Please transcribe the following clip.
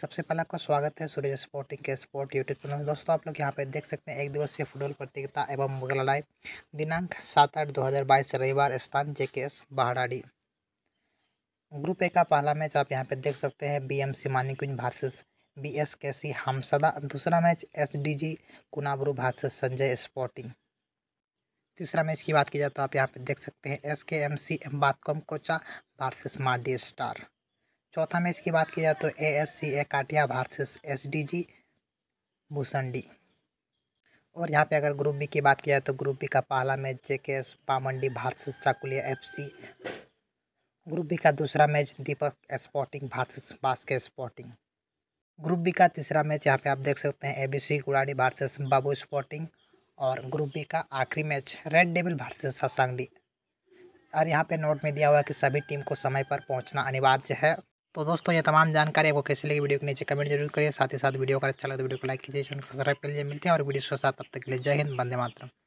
सबसे पहले आपका स्वागत है सूर्य स्पोर्टिंग के स्पोर्ट यूट्यूब चैनल दोस्तों आप लोग यहाँ पे देख सकते हैं एक दिवसीय फुटबॉल प्रतियोगिता एवं मुगल लड़ाई दिनांक सात आठ दो हज़ार बाईस रविवार स्थान जे के एस बहाड़ाड़ी ग्रुप ए का पहला मैच आप यहाँ पे देख सकते हैं B M C Manikunj versus B S K C हमसदा दूसरा match S D G Kunabaru versus Sanjay sporting तीसरा मैच की बात की जाए तो आप यहाँ पे देख सकते हैं एस के एम सी बातकॉम कोचा भारसेस माडी स्टार चौथा में इसकी बात की जाए तो A S C A Katia versus S D G Bhusandi और यहाँ पे अगर ग्रुप बी की बात की जाए तो ग्रुप बी का पहला match J K S Pamandi versus Chakulia F C group B का दूसरा match Deepak sporting versus Baske sporting group B का तीसरा मैच यहाँ पे आप देख सकते हैं A B C Kuladi versus Babu sporting और ग्रुप बी का आखिरी match red devil versus Sasangdi और यहाँ पे नोट में दिया हुआ है कि सभी टीम को समय पर पहुँचना अनिवार्य है तो दोस्तों ये तमाम जानकारी आपको कैसे लगी वीडियो के नीचे कमेंट जरूर करिए साथ ही साथ वीडियो अगर अच्छा लगे तो वीडियो को लाइक कीजिए सब्सक्राइब कर लीजिए मिलते हैं और वीडियो के साथ तब तक के लिए जय हिंद बंदे मातरम